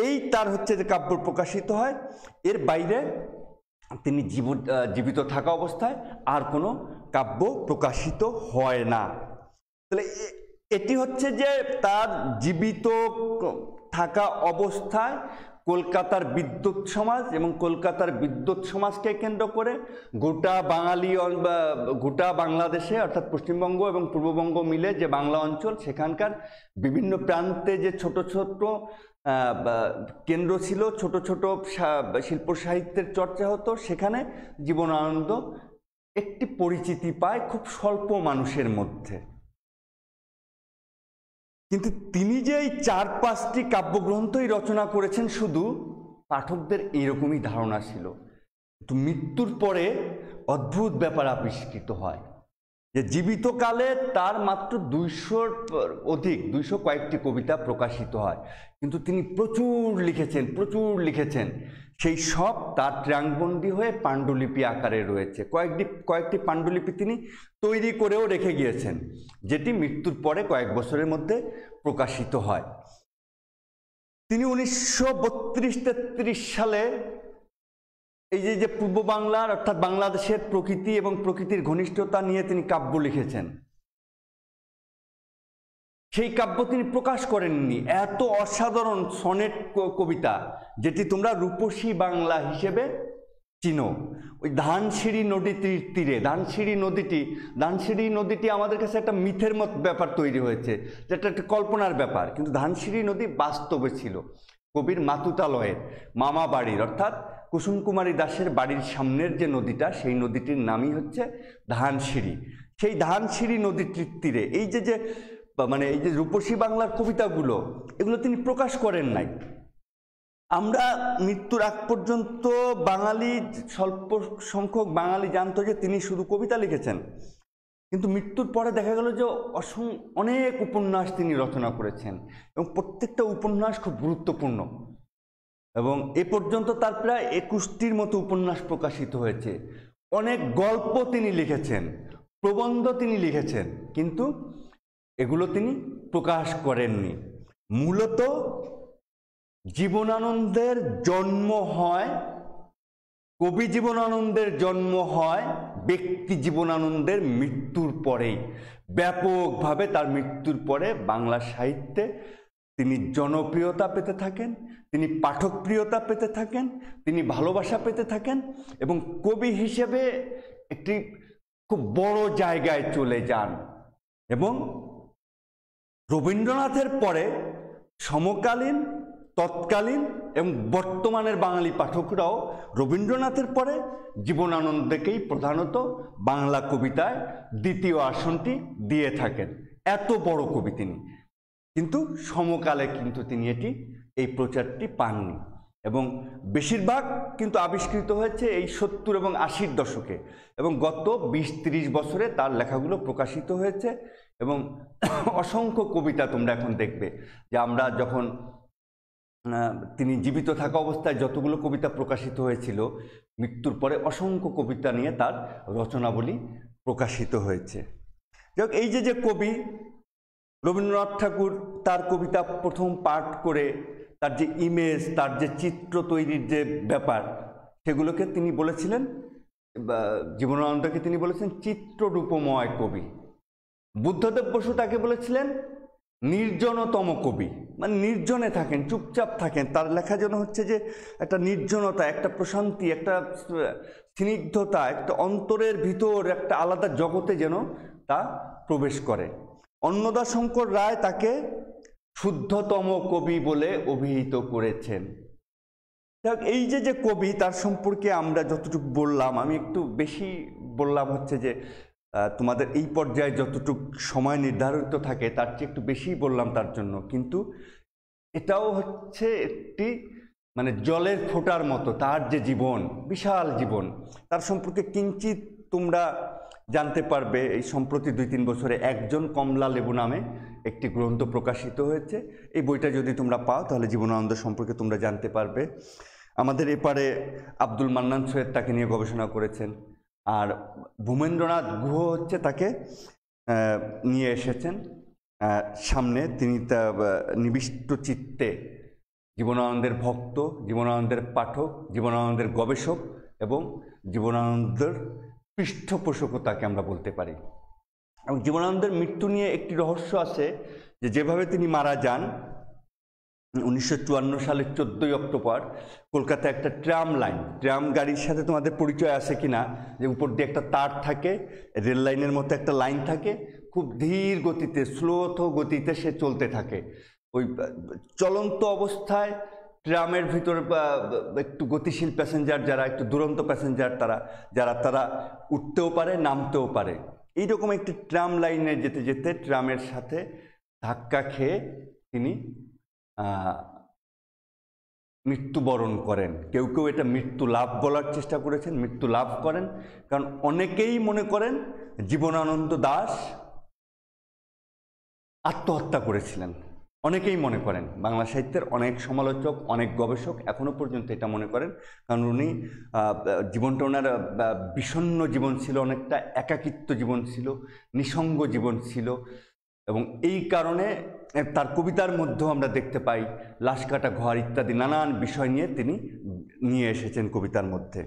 এই তার হচ্ছে যে কাব্য প্রকাশিত হয় এর বাইরে তিনি জীব জীবিত থাকা অবস্থায় আর কোনো কাব্য প্রকাশিত হয় না তাহলে এটি হচ্ছে যে তার জীবিত থাকা অবস্থায় কলকাতার বিদ্যুৎ সমাজ এবং কলকাতার বিদ্যুৎ সমাজকে কেন্দ্র করে গোটা বাঙালি গোটা বাংলাদেশে অর্থাৎ পশ্চিমবঙ্গ এবং পূর্ববঙ্গ মিলে যে বাংলা অঞ্চল সেখানকার বিভিন্ন প্রান্তে যে ছোট ছোট কেন্দ্র ছিল ছোট ছোট শিল্প সাহিত্যের চর্চা হতো সেখানে জীবনানন্দ একটি পরিচিতি পায় খুব স্বল্প মানুষের মধ্যে কিন্তু তিনি যে এই চার পাঁচটি কাব্যগ্রন্থই রচনা করেছেন শুধু পাঠকদের এইরকমই ধারণা ছিল কিন্তু মৃত্যুর পরে অদ্ভুত ব্যাপার আবিষ্কৃত হয় যে জীবিতকালে তার মাত্র দুইশোর অধিক দুইশো কয়েকটি কবিতা প্রকাশিত হয় কিন্তু তিনি প্রচুর লিখেছেন প্রচুর লিখেছেন সেই সব তার ট্রাংবন্দি হয়ে পাণ্ডুলিপি আকারে রয়েছে কয়েকটি কয়েকটি পাণ্ডুলিপি তিনি তৈরি করেও রেখে গিয়েছেন যেটি মৃত্যুর পরে কয়েক বছরের মধ্যে প্রকাশিত হয় তিনি উনিশশো বত্রিশ তেত্রিশ সালে এই যে যে পূর্ব বাংলার অর্থাৎ বাংলাদেশের প্রকৃতি এবং প্রকৃতির ঘনিষ্ঠতা নিয়ে তিনি কাব্য লিখেছেন সেই কাব্য তিনি প্রকাশ করেননি এত অসাধারণ সনেট কবিতা যেটি তোমরা রূপসী বাংলা হিসেবে চিনো ওই ধানসিঁড়ি নদীটির তীরে ধানসিঁড়ি নদীটি ধানসিঁড়ি নদীটি আমাদের কাছে একটা মিথের মত ব্যাপার তৈরি হয়েছে যেটা একটা কল্পনার ব্যাপার কিন্তু ধানসিঁড়ি নদী বাস্তবে ছিল কবির মাতুতালয়ের মামা বাড়ির অর্থাৎ কুসুমকুমারী দাসের বাড়ির সামনের যে নদীটা সেই নদীটির নামই হচ্ছে ধানসিঁড়ি সেই ধানসিঁড়ি নদীটির তীরে এই যে যে মানে এই যে রূপসী বাংলার কবিতাগুলো এগুলো তিনি প্রকাশ করেন নাই আমরা মৃত্যুর আগ পর্যন্ত বাঙালি স্বল্প সংখ্যক বাঙালি জানত যে তিনি শুধু কবিতা লিখেছেন কিন্তু মৃত্যুর পরে দেখা গেল যে অসং অনেক উপন্যাস তিনি রচনা করেছেন এবং প্রত্যেকটা উপন্যাস খুব গুরুত্বপূর্ণ এবং এ পর্যন্ত তার প্রায় একুশটির মতো উপন্যাস প্রকাশিত হয়েছে অনেক গল্প তিনি লিখেছেন প্রবন্ধ তিনি লিখেছেন কিন্তু এগুলো তিনি প্রকাশ করেননি মূলত জীবনানন্দের জন্ম হয় কবি জীবনানন্দের জন্ম হয় ব্যক্তি জীবনানন্দের মৃত্যুর পরেই ব্যাপকভাবে তার মৃত্যুর পরে বাংলা সাহিত্যে তিনি জনপ্রিয়তা পেতে থাকেন তিনি পাঠকপ্রিয়তা পেতে থাকেন তিনি ভালোবাসা পেতে থাকেন এবং কবি হিসেবে একটি খুব বড় জায়গায় চলে যান এবং রবীন্দ্রনাথের পরে সমকালীন তৎকালীন এবং বর্তমানের বাঙালি পাঠকরাও রবীন্দ্রনাথের পরে জীবনানন্দকেই প্রধানত বাংলা কবিতায় দ্বিতীয় আসনটি দিয়ে থাকেন এত বড় কবি তিনি কিন্তু সমকালে কিন্তু তিনি এটি এই প্রচারটি পাননি এবং বেশিরভাগ কিন্তু আবিষ্কৃত হয়েছে এই সত্তর এবং আশির দশকে এবং গত বিশ তিরিশ বছরে তার লেখাগুলো প্রকাশিত হয়েছে এবং অসংখ্য কবিতা তোমরা এখন দেখবে যে আমরা যখন তিনি জীবিত থাকা অবস্থায় যতগুলো কবিতা প্রকাশিত হয়েছিল মৃত্যুর পরে অসংখ্য কবিতা নিয়ে তার রচনাবলী প্রকাশিত হয়েছে যাই এই যে যে কবি রবীন্দ্রনাথ ঠাকুর তার কবিতা প্রথম পাঠ করে তার যে ইমেজ তার যে চিত্র তৈরির যে ব্যাপার সেগুলোকে তিনি বলেছিলেন জীবনানন্দকে তিনি বলেছেন চিত্ররূপময় কবি বুদ্ধদেব বসু তাকে বলেছিলেন নির্জনতম কবি মানে নির্জনে থাকেন চুপচাপ থাকেন তার লেখা যেন হচ্ছে যে একটা নির্জনতা একটা প্রশান্তি একটা স্নিগ্ধতা একটা অন্তরের ভিতর একটা আলাদা জগতে যেন তা প্রবেশ করে অন্নদাশঙ্কর রায় তাকে শুদ্ধতম কবি বলে অভিহিত করেছেন এই যে যে কবি তার সম্পর্কে আমরা যতটুকু বললাম আমি একটু বেশি বললাম হচ্ছে যে তোমাদের এই পর্যায়ে যতটুকু সময় নির্ধারিত থাকে তার চেয়ে একটু বেশি বললাম তার জন্য কিন্তু এটাও হচ্ছে একটি মানে জলের ফোটার মতো তার যে জীবন বিশাল জীবন তার সম্পর্কে কিঞ্চিত তোমরা জানতে পারবে এই সম্প্রতি দুই তিন বছরে একজন কমলা লেবু নামে একটি গ্রন্থ প্রকাশিত হয়েছে এই বইটা যদি তোমরা পাও তাহলে জীবনানন্দ সম্পর্কে তোমরা জানতে পারবে আমাদের এপারে আব্দুল মান্নান সৈয়দ তাকে নিয়ে গবেষণা করেছেন আর ভূমেন্দ্রনাথ গুহ হচ্ছে তাকে নিয়ে এসেছেন সামনে তিনি তা নিবিষ্ট চিত্তে জীবনানন্দের ভক্ত জীবনানন্দের পাঠক জীবনানন্দের গবেষক এবং জীবনানন্দের পৃষ্ঠপোষকতাকে আমরা বলতে পারি এবং জীবনানন্দের মৃত্যু নিয়ে একটি রহস্য আছে যে যেভাবে তিনি মারা যান উনিশশো সালের চোদ্দোই অক্টোবর কলকাতায় একটা ট্রাম লাইন ট্রাম গাড়ির সাথে তোমাদের পরিচয় আছে কি না যে উপর দিয়ে একটা তার থাকে রেল লাইনের মতো একটা লাইন থাকে খুব ধীর গতিতে স্লোথ গতিতে সে চলতে থাকে ওই চলন্ত অবস্থায় ট্রামের ভিতরে একটু গতিশীল প্যাসেঞ্জার যারা একটু দুরন্ত প্যাসেঞ্জার তারা যারা তারা উঠতেও পারে নামতেও পারে এইরকম একটি ট্রাম লাইনে যেতে যেতে ট্রামের সাথে ধাক্কা খেয়ে তিনি মৃত্যুবরণ করেন কেউ কেউ এটা মৃত্যু লাভ বলার চেষ্টা করেছেন মৃত্যু লাভ করেন কারণ অনেকেই মনে করেন জীবনানন্দ দাস আত্মহত্যা করেছিলেন অনেকেই মনে করেন বাংলা সাহিত্যের অনেক সমালোচক অনেক গবেষক এখনও পর্যন্ত এটা মনে করেন কারণ উনি জীবনটা ওনার বিষণ্ন জীবন ছিল অনেকটা একাকিত্ব জীবন ছিল নিসঙ্গ জীবন ছিল এবং এই কারণে তার কবিতার মধ্যেও আমরা দেখতে পাই লাশকাটা ঘর ইত্যাদি নানান বিষয় নিয়ে তিনি নিয়ে এসেছেন কবিতার মধ্যে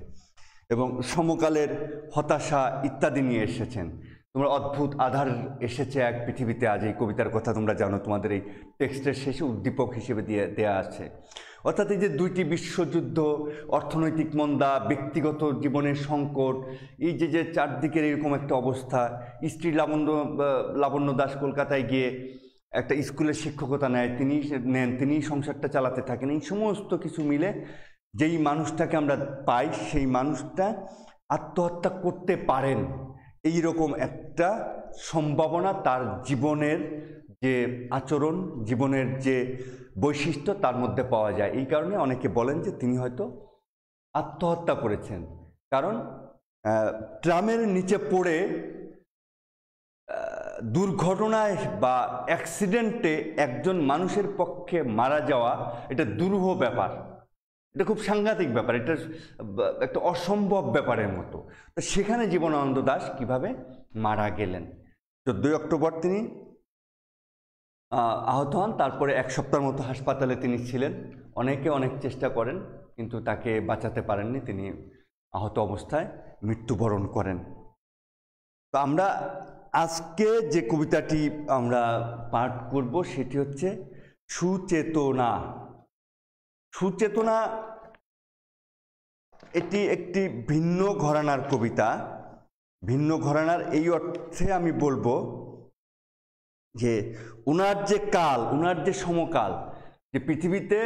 এবং সমকালের হতাশা ইত্যাদি নিয়ে এসেছেন তোমরা অদ্ভুত আধার এসেছে এক পৃথিবীতে আজ এই কবিতার কথা তোমরা জানো তোমাদের এই টেক্সটের শেষে উদ্দীপক হিসেবে দিয়ে দেয়া আছে অর্থাৎ এই যে দুইটি বিশ্বযুদ্ধ অর্থনৈতিক মন্দা ব্যক্তিগত জীবনের সংকট এই যে যে চারদিকের এরকম একটা অবস্থা স্ত্রী লাবণ্য লাবণ্য দাস কলকাতায় গিয়ে একটা স্কুলের শিক্ষকতা নেয় তিনি নেন তিনি সংসারটা চালাতে থাকেন এই সমস্ত কিছু মিলে যেই মানুষটাকে আমরা পাই সেই মানুষটা আত্মহত্যা করতে পারেন এই রকম একটা সম্ভাবনা তার জীবনের যে আচরণ জীবনের যে বৈশিষ্ট্য তার মধ্যে পাওয়া যায় এই কারণে অনেকে বলেন যে তিনি হয়তো আত্মহত্যা করেছেন কারণ ট্রামের নিচে পড়ে দুর্ঘটনায় বা অ্যাক্সিডেন্টে একজন মানুষের পক্ষে মারা যাওয়া এটা দুরূহ ব্যাপার এটা খুব সাংঘাতিক ব্যাপার এটা একটা অসম্ভব ব্যাপারের মতো তো সেখানে জীবনানন্দ দাস কিভাবে মারা গেলেন দুই অক্টোবর তিনি আহত হন তারপরে এক সপ্তাহের মতো হাসপাতালে তিনি ছিলেন অনেকে অনেক চেষ্টা করেন কিন্তু তাকে বাঁচাতে পারেননি তিনি আহত অবস্থায় মৃত্যুবরণ করেন তো আমরা আজকে যে কবিতাটি আমরা পাঠ করব সেটি হচ্ছে সুচেতনা সুচেতনা এটি একটি ভিন্ন ঘরানার কবিতা ভিন্ন ঘরানার এই অর্থে আমি বলবো যে উনার যে কাল উনার যে সমকাল যে পৃথিবীতে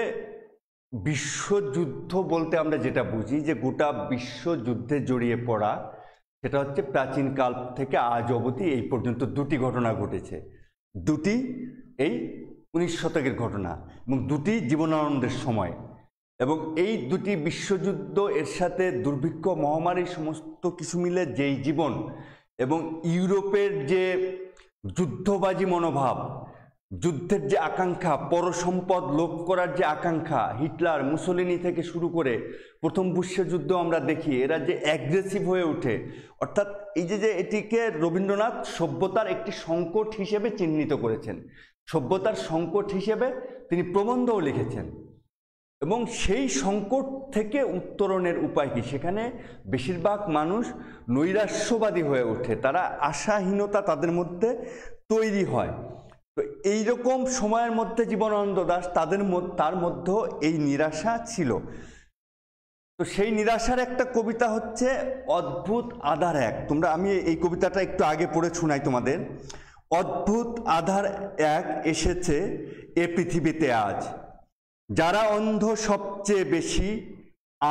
বিশ্বযুদ্ধ বলতে আমরা যেটা বুঝি যে গোটা বিশ্বযুদ্ধে জড়িয়ে পড়া সেটা হচ্ছে প্রাচীনকাল থেকে আজ অবধি এই পর্যন্ত দুটি ঘটনা ঘটেছে দুটি এই উনিশ শতকের ঘটনা এবং দুটি জীবনানন্দের সময় এবং এই দুটি বিশ্বযুদ্ধ এর সাথে দুর্ভিক্ষ মহামারী সমস্ত কিছু মিলে যেই জীবন এবং ইউরোপের যে যুদ্ধবাজি মনোভাব যুদ্ধের যে আকাঙ্ক্ষা পরসম্পদ লোপ করার যে আকাঙ্ক্ষা হিটলার মুসলিনি থেকে শুরু করে প্রথম বিশ্বযুদ্ধ আমরা দেখি এরা যে অ্যাগ্রেসিভ হয়ে ওঠে অর্থাৎ এই যে যে এটিকে রবীন্দ্রনাথ সভ্যতার একটি সংকট হিসেবে চিহ্নিত করেছেন সভ্যতার সংকট হিসেবে তিনি প্রবন্ধও লিখেছেন এবং সেই সংকট থেকে উত্তরণের উপায় কি সেখানে বেশিরভাগ মানুষ নৈরাশ্যবাদী হয়ে ওঠে তারা আশাহীনতা তাদের মধ্যে তৈরি হয় তো এইরকম সময়ের মধ্যে জীবনানন্দ দাস তাদের তার মধ্যেও এই নিরাশা ছিল তো সেই নিরাশার একটা কবিতা হচ্ছে অদ্ভুত আধার এক তোমরা আমি এই কবিতাটা একটু আগে পড়ে শোনাই তোমাদের অদ্ভুত আধার এক এসেছে এ পৃথিবীতে আজ যারা অন্ধ সবচেয়ে বেশি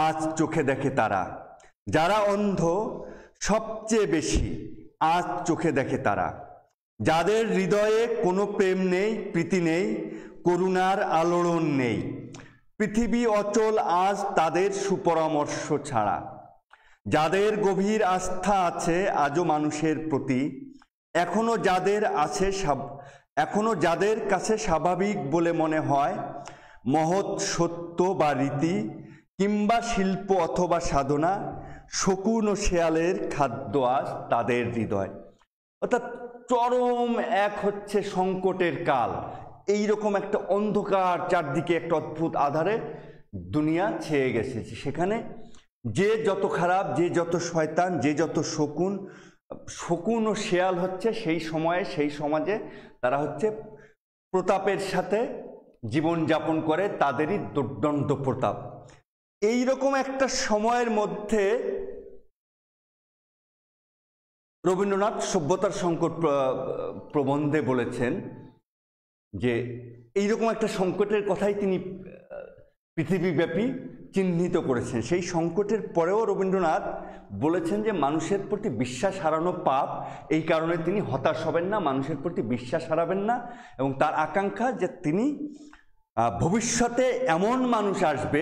আজ চোখে দেখে তারা যারা অন্ধ সবচেয়ে বেশি আজ চোখে দেখে তারা যাদের হৃদয়ে কোনো প্রেম নেই প্রীতি নেই করুণার আলোড়ন নেই পৃথিবী অচল আজ তাদের সুপরামর্শ ছাড়া যাদের গভীর আস্থা আছে আজও মানুষের প্রতি এখনও যাদের আছে এখনও যাদের কাছে স্বাভাবিক বলে মনে হয় মহৎ সত্য বা রীতি কিংবা শিল্প অথবা সাধনা শকুন ও শেয়ালের খাদ্য আজ তাদের হৃদয় অর্থাৎ চরম এক হচ্ছে সংকটের কাল এই রকম একটা অন্ধকার চারদিকে একটা অদ্ভুত আধারে দুনিয়া ছেয়ে গেছে সেখানে যে যত খারাপ যে যত শয়তান যে যত শকুন শকুন ও শেয়াল হচ্ছে সেই সময়ে সেই সমাজে তারা হচ্ছে প্রতাপের সাথে জীবনযাপন করে তাদেরই দুর্দণ্ড প্রতাপ এই রকম একটা সময়ের মধ্যে রবীন্দ্রনাথ সভ্যতার সংকট প্রবন্ধে বলেছেন যে এইরকম একটা সংকটের কথাই তিনি পৃথিবীব্যাপী চিহ্নিত করেছেন সেই সংকটের পরেও রবীন্দ্রনাথ বলেছেন যে মানুষের প্রতি বিশ্বাস হারানো পাপ এই কারণে তিনি হতাশ হবেন না মানুষের প্রতি বিশ্বাস হারাবেন না এবং তার আকাঙ্ক্ষা যে তিনি ভবিষ্যতে এমন মানুষ আসবে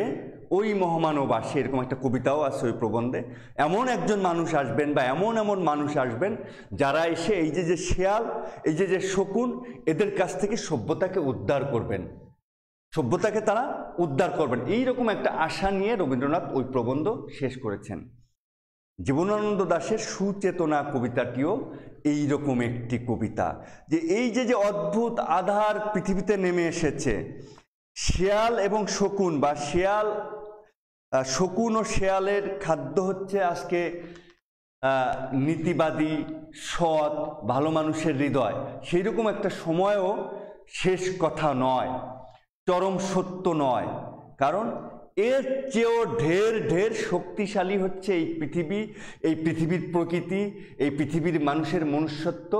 ওই মহামানব আসে এরকম একটা কবিতাও আছে ওই প্রবন্ধে এমন একজন মানুষ আসবেন বা এমন এমন মানুষ আসবেন যারা এসে এই যে যে শেয়াল এই যে যে শকুন এদের কাছ থেকে সভ্যতাকে উদ্ধার করবেন সভ্যতাকে তারা উদ্ধার করবেন এই রকম একটা আশা নিয়ে রবীন্দ্রনাথ ওই প্রবন্ধ শেষ করেছেন জীবনানন্দ দাশের সুচেতনা কবিতাটিও এই রকম একটি কবিতা যে এই যে যে অদ্ভুত আধার পৃথিবীতে নেমে এসেছে শেয়াল এবং শকুন বা শেয়াল শকুন ও শেয়ালের খাদ্য হচ্ছে আজকে নীতিবাদী সৎ ভালো মানুষের হৃদয় সেই রকম একটা সময়ও শেষ কথা নয় চরম সত্য নয় কারণ এর চেয়েও ঢের ঢের শক্তিশালী হচ্ছে এই পৃথিবী এই পৃথিবীর প্রকৃতি এই পৃথিবীর মানুষের মনুষ্যত্ব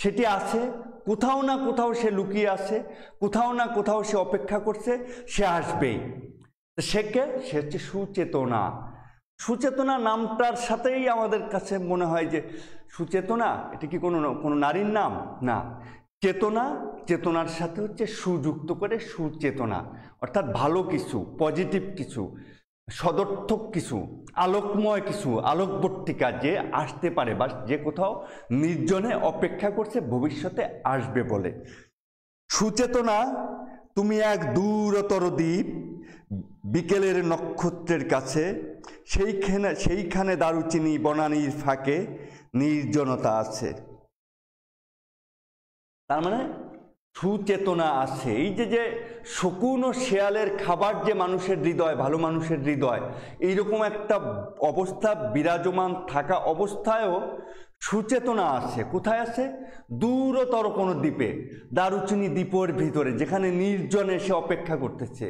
সেটি আছে কোথাও না কোথাও সে লুকিয়ে আছে কোথাও না কোথাও সে অপেক্ষা করছে সে আসবেই সেকে সে হচ্ছে সুচেতনা সুচেতনা নামটার সাথেই আমাদের কাছে মনে হয় যে সুচেতনা এটি কি কোনো কোনো নারীর নাম না চেতনা চেতনার সাথে হচ্ছে সুযুক্ত করে সুচেতনা অর্থাৎ ভালো কিছু পজিটিভ কিছু সদর্থক কিছু আলোকময় কিছু আলোকবর্তিকা যে আসতে পারে বা যে কোথাও নির্জনে অপেক্ষা করছে ভবিষ্যতে আসবে বলে সুচেতনা তুমি এক দূরতর দ্বীপ বিকেলের নক্ষত্রের কাছে সেইখানে সেইখানে দারুচিনি বনানির ফাঁকে নির্জনতা আছে তার মানে সুচেতনা আছে এই যে যে শকুন ও শেয়ালের খাবার যে মানুষের হৃদয় ভালো মানুষের হৃদয় এইরকম একটা অবস্থা বিরাজমান থাকা অবস্থায়ও সুচেতনা আছে কোথায় আছে দূরতর কোনো দ্বীপে দারুচিনি দ্বীপের ভিতরে যেখানে নির্জনে সে অপেক্ষা করতেছে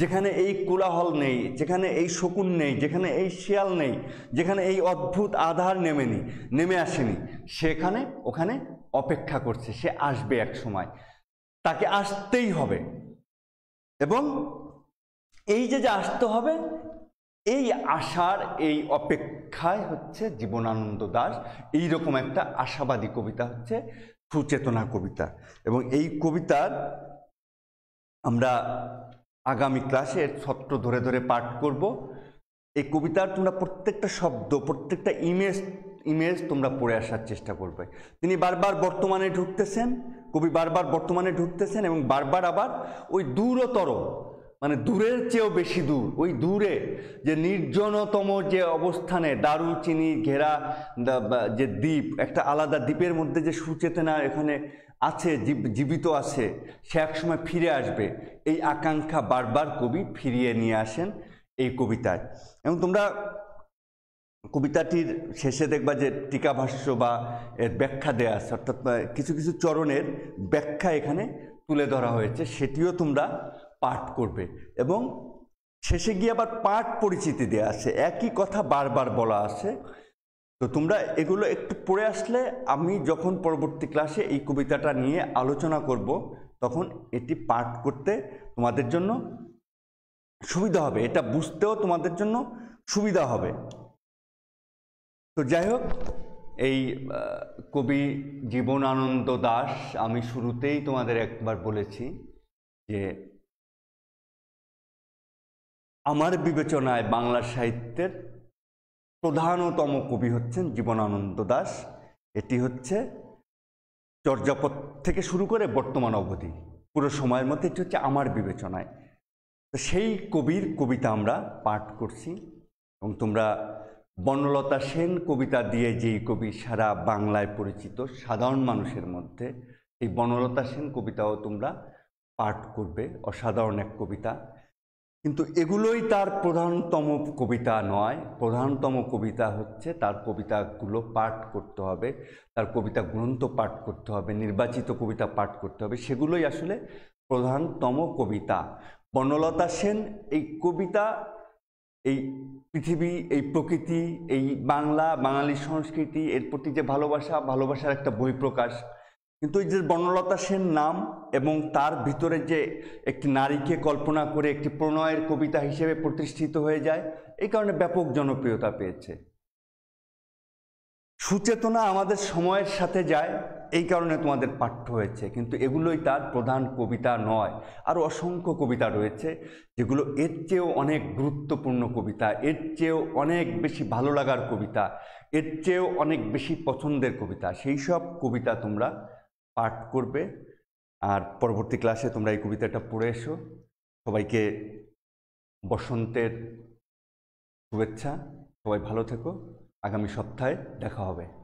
যেখানে এই কোলাহল নেই যেখানে এই শকুন নেই যেখানে এই শিয়াল নেই যেখানে এই অদ্ভুত আধার নেমেনি নেমে আসেনি সেখানে ওখানে অপেক্ষা করছে সে আসবে এক সময় তাকে আসতেই হবে এবং এই যে যে আসতে হবে এই আশার এই অপেক্ষায় হচ্ছে জীবনানন্দ দাস এইরকম একটা আশাবাদী কবিতা হচ্ছে সুচেতনা কবিতা এবং এই কবিতার আমরা আগামী ক্লাসে ছত্র ধরে ধরে পাঠ করব এই কবিতার তোমরা প্রত্যেকটা শব্দ প্রত্যেকটা ইমেজ ইমেজ তোমরা পড়ে আসার চেষ্টা করবে তিনি বারবার বর্তমানে ঢুকতেছেন কবি বারবার বর্তমানে ঢুকতেছেন এবং বারবার আবার ওই দূরতর মানে দূরের চেয়েও বেশি দূর ওই দূরে যে নির্জনতম যে অবস্থানে দারুচিনি ঘেরা যে দ্বীপ একটা আলাদা দ্বীপের মধ্যে যে সুচেতনা এখানে আছে জীবিত আছে সে একসময় ফিরে আসবে এই আকাঙ্ক্ষা বারবার কবি ফিরিয়ে নিয়ে আসেন এই কবিতায় এবং তোমরা কবিতাটির শেষে দেখবা যে টিকা ভাষ্য বা এর ব্যাখ্যা দেয়া আছে অর্থাৎ কিছু কিছু চরণের ব্যাখ্যা এখানে তুলে ধরা হয়েছে সেটিও তোমরা পাঠ করবে এবং শেষে গিয়ে আবার পাঠ পরিচিতি দেয়া আছে একই কথা বারবার বলা আছে তো তোমরা এগুলো একটু পড়ে আসলে আমি যখন পরবর্তী ক্লাসে এই কবিতাটা নিয়ে আলোচনা করব তখন এটি পাঠ করতে তোমাদের জন্য সুবিধা হবে এটা বুঝতেও তোমাদের জন্য সুবিধা হবে তো যাই হোক এই কবি জীবনানন্দ দাস আমি শুরুতেই তোমাদের একবার বলেছি যে আমার বিবেচনায় বাংলা সাহিত্যের প্রধানতম কবি হচ্ছেন জীবনানন্দ দাস এটি হচ্ছে চর্যাপদ থেকে শুরু করে বর্তমান অবধি পুরো সময়ের মধ্যে এটি হচ্ছে আমার বিবেচনায় তো সেই কবির কবিতা আমরা পাঠ করছি এবং তোমরা বনলতা সেন কবিতা দিয়ে যেই কবি সারা বাংলায় পরিচিত সাধারণ মানুষের মধ্যে এই বনলতা সেন কবিতাও তোমরা পাঠ করবে অসাধারণ এক কবিতা কিন্তু এগুলোই তার প্রধানতম কবিতা নয় প্রধানতম কবিতা হচ্ছে তার কবিতাগুলো পাঠ করতে হবে তার কবিতা গ্রন্থ পাঠ করতে হবে নির্বাচিত কবিতা পাঠ করতে হবে সেগুলোই আসলে প্রধানতম কবিতা বনলতা সেন এই কবিতা এই পৃথিবী এই প্রকৃতি এই বাংলা বাঙালি সংস্কৃতি এর প্রতি যে ভালোবাসা ভালোবাসার একটা প্রকাশ কিন্তু এই যে বনলতা সেন নাম এবং তার ভিতরে যে একটি নারীকে কল্পনা করে একটি প্রণয়ের কবিতা হিসেবে প্রতিষ্ঠিত হয়ে যায় এই কারণে ব্যাপক জনপ্রিয়তা পেয়েছে সুচেতনা আমাদের সময়ের সাথে যায় এই কারণে তোমাদের পাঠ্য হয়েছে কিন্তু এগুলোই তার প্রধান কবিতা নয় আরও অসংখ্য কবিতা রয়েছে যেগুলো এর চেয়েও অনেক গুরুত্বপূর্ণ কবিতা এর চেয়েও অনেক বেশি ভালো লাগার কবিতা এর চেয়েও অনেক বেশি পছন্দের কবিতা সেই সব কবিতা তোমরা পাঠ করবে আর পরবর্তী ক্লাসে তোমরা এই কবিতাটা পড়ে এসো সবাইকে বসন্তের শুভেচ্ছা সবাই ভালো থেকো আগামী সপ্তাহে দেখা হবে